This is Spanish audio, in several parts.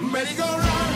merry go run.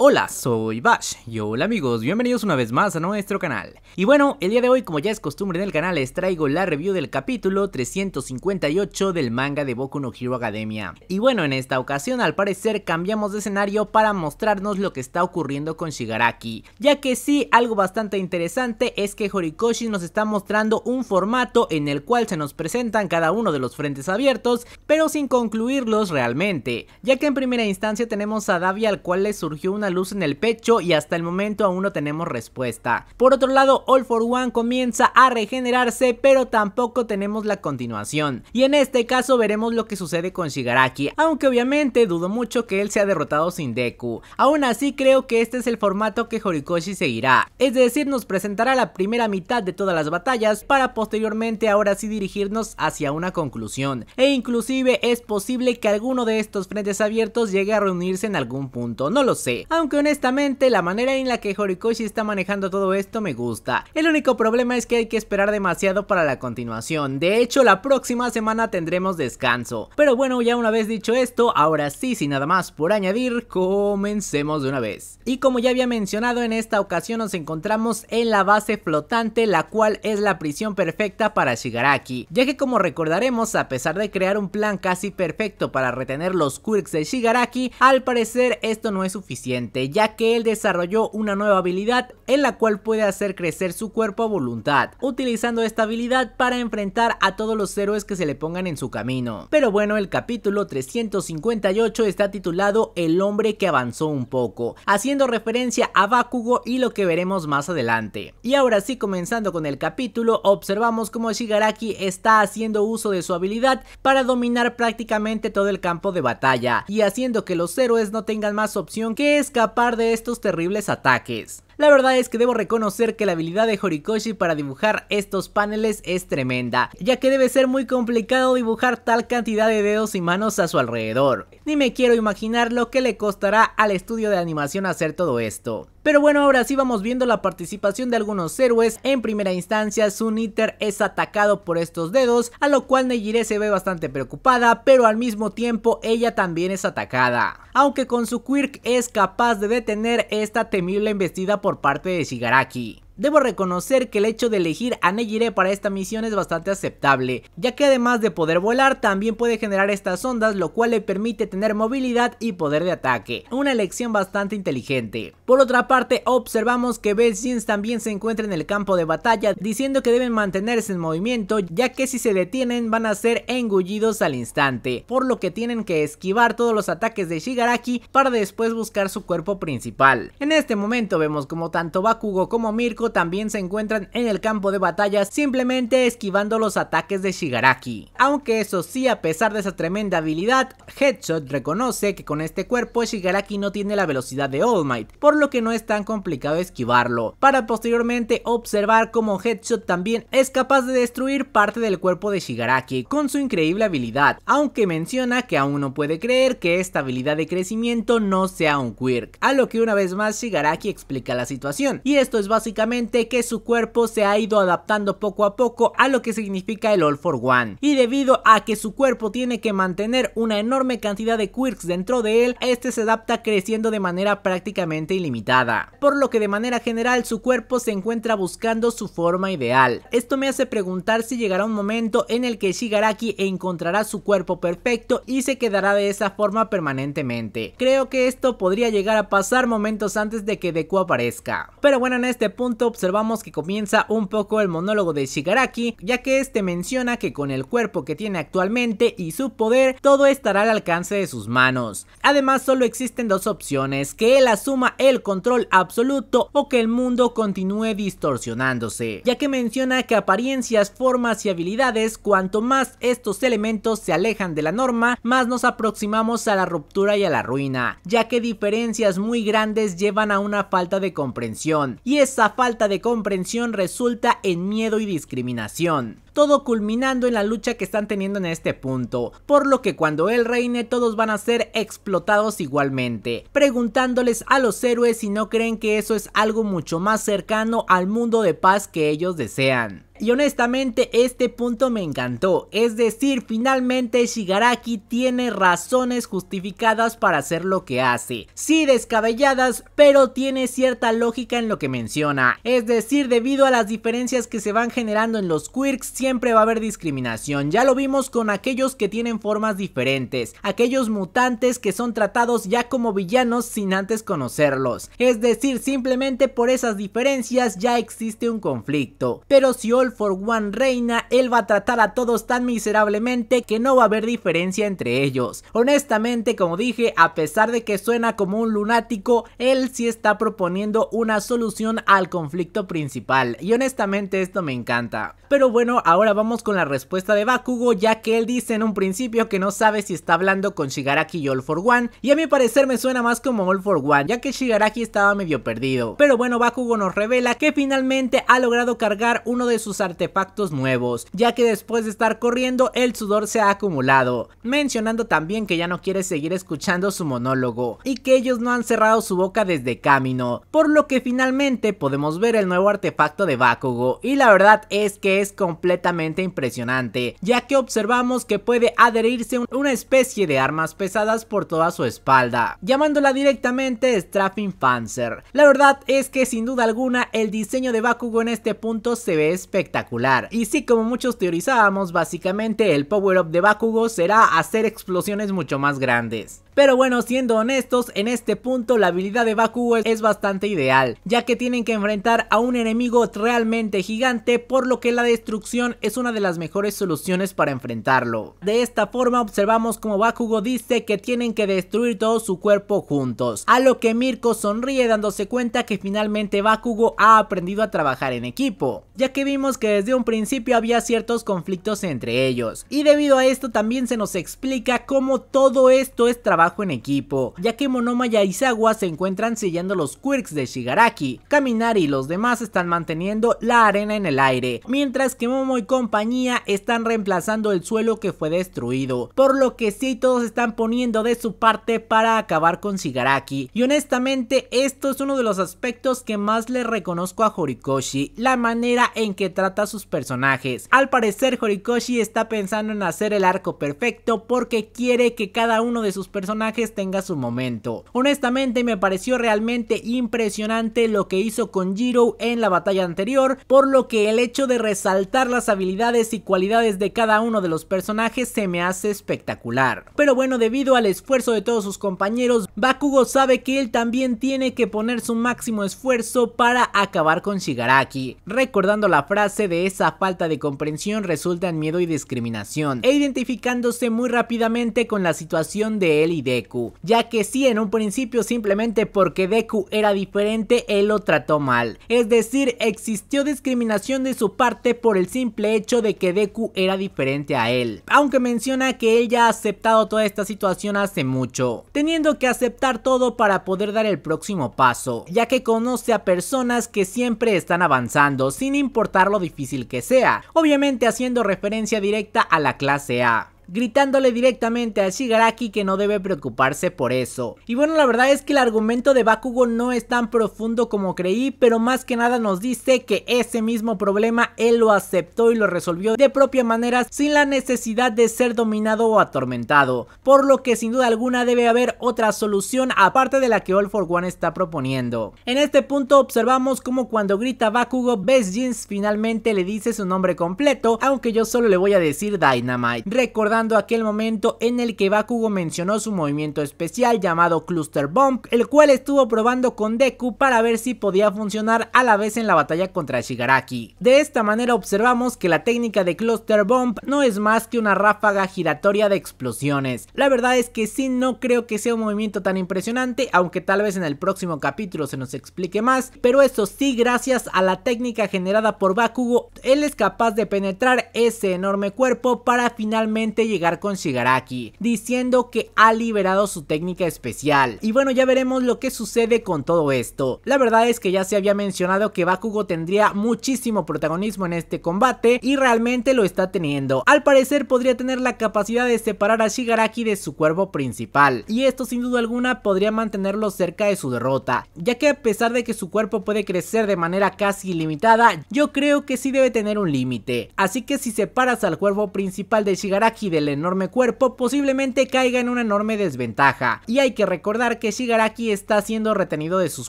Hola, soy Bash y hola amigos, bienvenidos una vez más a nuestro canal. Y bueno, el día de hoy como ya es costumbre en el canal les traigo la review del capítulo 358 del manga de Boku no Hero Academia. Y bueno, en esta ocasión al parecer cambiamos de escenario para mostrarnos lo que está ocurriendo con Shigaraki, ya que sí, algo bastante interesante es que Horikoshi nos está mostrando un formato en el cual se nos presentan cada uno de los frentes abiertos, pero sin concluirlos realmente, ya que en primera instancia tenemos a Davi al cual le surgió una luz en el pecho y hasta el momento aún no tenemos respuesta. Por otro lado, All for One comienza a regenerarse, pero tampoco tenemos la continuación. Y en este caso veremos lo que sucede con Shigaraki, aunque obviamente dudo mucho que él sea derrotado sin Deku. Aún así creo que este es el formato que Horikoshi seguirá, es decir, nos presentará la primera mitad de todas las batallas para posteriormente ahora sí dirigirnos hacia una conclusión, e inclusive es posible que alguno de estos frentes abiertos llegue a reunirse en algún punto, no lo sé aunque honestamente la manera en la que Horikoshi está manejando todo esto me gusta. El único problema es que hay que esperar demasiado para la continuación, de hecho la próxima semana tendremos descanso. Pero bueno, ya una vez dicho esto, ahora sí, sin nada más por añadir, comencemos de una vez. Y como ya había mencionado, en esta ocasión nos encontramos en la base flotante, la cual es la prisión perfecta para Shigaraki, ya que como recordaremos, a pesar de crear un plan casi perfecto para retener los quirks de Shigaraki, al parecer esto no es suficiente ya que él desarrolló una nueva habilidad en la cual puede hacer crecer su cuerpo a voluntad, utilizando esta habilidad para enfrentar a todos los héroes que se le pongan en su camino. Pero bueno, el capítulo 358 está titulado El hombre que avanzó un poco, haciendo referencia a Bakugo y lo que veremos más adelante. Y ahora sí, comenzando con el capítulo, observamos cómo Shigaraki está haciendo uso de su habilidad para dominar prácticamente todo el campo de batalla, y haciendo que los héroes no tengan más opción que escapar par de estos terribles ataques. La verdad es que debo reconocer que la habilidad de Horikoshi para dibujar estos paneles es tremenda, ya que debe ser muy complicado dibujar tal cantidad de dedos y manos a su alrededor. Ni me quiero imaginar lo que le costará al estudio de animación hacer todo esto. Pero bueno, ahora sí vamos viendo la participación de algunos héroes. En primera instancia, Suniter es atacado por estos dedos, a lo cual Nejire se ve bastante preocupada, pero al mismo tiempo ella también es atacada. Aunque con su quirk es capaz de detener esta temible embestida por parte de Sigaraki. Debo reconocer que el hecho de elegir a Nejire para esta misión es bastante aceptable, ya que además de poder volar también puede generar estas ondas lo cual le permite tener movilidad y poder de ataque, una elección bastante inteligente. Por otra parte observamos que Belzins también se encuentra en el campo de batalla diciendo que deben mantenerse en movimiento ya que si se detienen van a ser engullidos al instante, por lo que tienen que esquivar todos los ataques de Shigaraki para después buscar su cuerpo principal. En este momento vemos como tanto Bakugo como Mirko también se encuentran en el campo de batalla simplemente esquivando los ataques de Shigaraki. Aunque eso sí, a pesar de esa tremenda habilidad, Headshot reconoce que con este cuerpo Shigaraki no tiene la velocidad de All Might, por lo que no es tan complicado esquivarlo, para posteriormente observar cómo Headshot también es capaz de destruir parte del cuerpo de Shigaraki con su increíble habilidad, aunque menciona que aún no puede creer que esta habilidad de crecimiento no sea un quirk, a lo que una vez más Shigaraki explica la situación, y esto es básicamente que su cuerpo se ha ido adaptando poco a poco a lo que significa el All for One. Y debido a que su cuerpo tiene que mantener una enorme cantidad de quirks dentro de él, este se adapta creciendo de manera prácticamente ilimitada. Por lo que de manera general su cuerpo se encuentra buscando su forma ideal. Esto me hace preguntar si llegará un momento en el que Shigaraki encontrará su cuerpo perfecto y se quedará de esa forma permanentemente. Creo que esto podría llegar a pasar momentos antes de que Deku aparezca. Pero bueno, en este punto observamos que comienza un poco el monólogo de Shigaraki, ya que este menciona que con el cuerpo que tiene actualmente y su poder, todo estará al alcance de sus manos. Además, solo existen dos opciones, que él asuma el control absoluto o que el mundo continúe distorsionándose, ya que menciona que apariencias, formas y habilidades, cuanto más estos elementos se alejan de la norma, más nos aproximamos a la ruptura y a la ruina, ya que diferencias muy grandes llevan a una falta de comprensión, y esa falta falta de comprensión resulta en miedo y discriminación todo culminando en la lucha que están teniendo en este punto, por lo que cuando él reine todos van a ser explotados igualmente, preguntándoles a los héroes si no creen que eso es algo mucho más cercano al mundo de paz que ellos desean. Y honestamente este punto me encantó, es decir, finalmente Shigaraki tiene razones justificadas para hacer lo que hace. Sí descabelladas, pero tiene cierta lógica en lo que menciona, es decir, debido a las diferencias que se van generando en los quirks, siempre va a haber discriminación, ya lo vimos con aquellos que tienen formas diferentes, aquellos mutantes que son tratados ya como villanos sin antes conocerlos, es decir, simplemente por esas diferencias ya existe un conflicto, pero si All for One reina, él va a tratar a todos tan miserablemente que no va a haber diferencia entre ellos. Honestamente, como dije, a pesar de que suena como un lunático, él sí está proponiendo una solución al conflicto principal y honestamente esto me encanta. Pero bueno, ahora Ahora vamos con la respuesta de Bakugo, ya que él dice en un principio que no sabe si está hablando con Shigaraki y All for One, y a mi parecer me suena más como All for One, ya que Shigaraki estaba medio perdido. Pero bueno, Bakugo nos revela que finalmente ha logrado cargar uno de sus artefactos nuevos, ya que después de estar corriendo el sudor se ha acumulado, mencionando también que ya no quiere seguir escuchando su monólogo, y que ellos no han cerrado su boca desde Camino, por lo que finalmente podemos ver el nuevo artefacto de Bakugo, y la verdad es que es completamente impresionante, ya que observamos que puede adherirse una especie de armas pesadas por toda su espalda, llamándola directamente Straffing Panzer. La verdad es que sin duda alguna el diseño de Bakugo en este punto se ve espectacular, y sí como muchos teorizábamos, básicamente el power-up de Bakugo será hacer explosiones mucho más grandes. Pero bueno, siendo honestos, en este punto la habilidad de Bakugo es bastante ideal, ya que tienen que enfrentar a un enemigo realmente gigante, por lo que la destrucción es una de las mejores soluciones para enfrentarlo. De esta forma observamos como Bakugo dice que tienen que destruir todo su cuerpo juntos, a lo que Mirko sonríe dándose cuenta que finalmente Bakugo ha aprendido a trabajar en equipo, ya que vimos que desde un principio había ciertos conflictos entre ellos, y debido a esto también se nos explica cómo todo esto es trabajo en equipo, ya que Monoma y Aizawa se encuentran siguiendo los quirks de Shigaraki, Caminar y los demás están manteniendo la arena en el aire, mientras que Momo y compañía están reemplazando el suelo que fue destruido, por lo que sí todos están poniendo de su parte para acabar con Shigaraki. Y honestamente esto es uno de los aspectos que más le reconozco a Horikoshi, la manera en que trata a sus personajes. Al parecer Horikoshi está pensando en hacer el arco perfecto porque quiere que cada uno de sus personajes tenga su momento. Honestamente me pareció realmente impresionante lo que hizo con Jiro en la batalla anterior, por lo que el hecho de resaltar las habilidades y cualidades de cada uno de los personajes se me hace espectacular. Pero bueno, debido al esfuerzo de todos sus compañeros, Bakugo sabe que él también tiene que poner su máximo esfuerzo para acabar con Shigaraki, recordando la frase de esa falta de comprensión resulta en miedo y discriminación, e identificándose muy rápidamente con la situación de él y Deku, ya que si en un principio simplemente porque Deku era diferente él lo trató mal, es decir existió discriminación de su parte por el simple hecho de que Deku era diferente a él, aunque menciona que él ya ha aceptado toda esta situación hace mucho, teniendo que aceptar todo para poder dar el próximo paso, ya que conoce a personas que siempre están avanzando, sin importar lo difícil que sea, obviamente haciendo referencia directa a la clase A gritándole directamente a Shigaraki que no debe preocuparse por eso. Y bueno, la verdad es que el argumento de Bakugo no es tan profundo como creí, pero más que nada nos dice que ese mismo problema él lo aceptó y lo resolvió de propia manera sin la necesidad de ser dominado o atormentado, por lo que sin duda alguna debe haber otra solución aparte de la que All for One está proponiendo. En este punto observamos como cuando grita Bakugo, Best Jeans finalmente le dice su nombre completo, aunque yo solo le voy a decir Dynamite, recordando aquel momento en el que Bakugo mencionó su movimiento especial llamado Cluster Bomb, el cual estuvo probando con Deku para ver si podía funcionar a la vez en la batalla contra Shigaraki. De esta manera observamos que la técnica de Cluster Bomb no es más que una ráfaga giratoria de explosiones. La verdad es que sí no creo que sea un movimiento tan impresionante, aunque tal vez en el próximo capítulo se nos explique más, pero eso sí gracias a la técnica generada por Bakugo, él es capaz de penetrar ese enorme cuerpo para finalmente llegar con Shigaraki, diciendo que ha liberado su técnica especial. Y bueno, ya veremos lo que sucede con todo esto. La verdad es que ya se había mencionado que Bakugo tendría muchísimo protagonismo en este combate y realmente lo está teniendo. Al parecer podría tener la capacidad de separar a Shigaraki de su cuerpo principal, y esto sin duda alguna podría mantenerlo cerca de su derrota, ya que a pesar de que su cuerpo puede crecer de manera casi ilimitada, yo creo que sí debe tener un límite. Así que si separas al cuerpo principal de Shigaraki de el enorme cuerpo posiblemente caiga en una enorme desventaja. Y hay que recordar que Shigaraki está siendo retenido de sus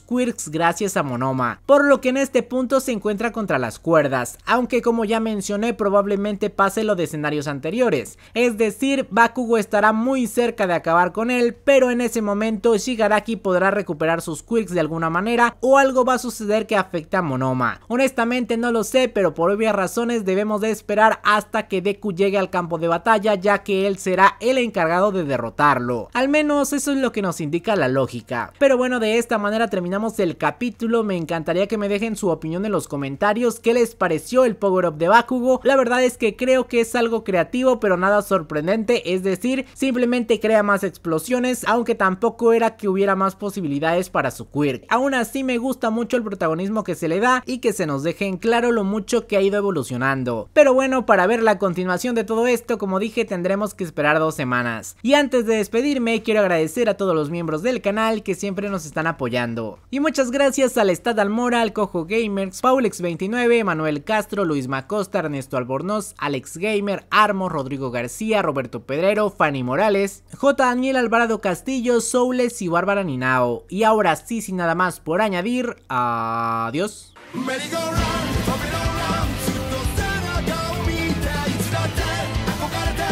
quirks gracias a Monoma, por lo que en este punto se encuentra contra las cuerdas, aunque como ya mencioné probablemente pase lo de escenarios anteriores, es decir, Bakugo estará muy cerca de acabar con él, pero en ese momento Shigaraki podrá recuperar sus quirks de alguna manera o algo va a suceder que afecta a Monoma. Honestamente no lo sé, pero por obvias razones debemos de esperar hasta que Deku llegue al campo de batalla ya que él será el encargado de derrotarlo. Al menos eso es lo que nos indica la lógica. Pero bueno, de esta manera terminamos el capítulo. Me encantaría que me dejen su opinión en los comentarios. ¿Qué les pareció el Power Up de Bakugo? La verdad es que creo que es algo creativo, pero nada sorprendente. Es decir, simplemente crea más explosiones, aunque tampoco era que hubiera más posibilidades para su quirk. Aún así me gusta mucho el protagonismo que se le da y que se nos deje en claro lo mucho que ha ido evolucionando. Pero bueno, para ver la continuación de todo esto, como dije, tendremos que esperar dos semanas. Y antes de despedirme, quiero agradecer a todos los miembros del canal que siempre nos están apoyando. Y muchas gracias al Estad Almora, al Cojo Gamers, Paulex29, Manuel Castro, Luis Macosta, Ernesto Albornoz, Alex Gamer, Armo, Rodrigo García, Roberto Pedrero, Fanny Morales, J. Daniel Alvarado Castillo, Soules y Bárbara Ninao. Y ahora sí, sin nada más por añadir, adiós.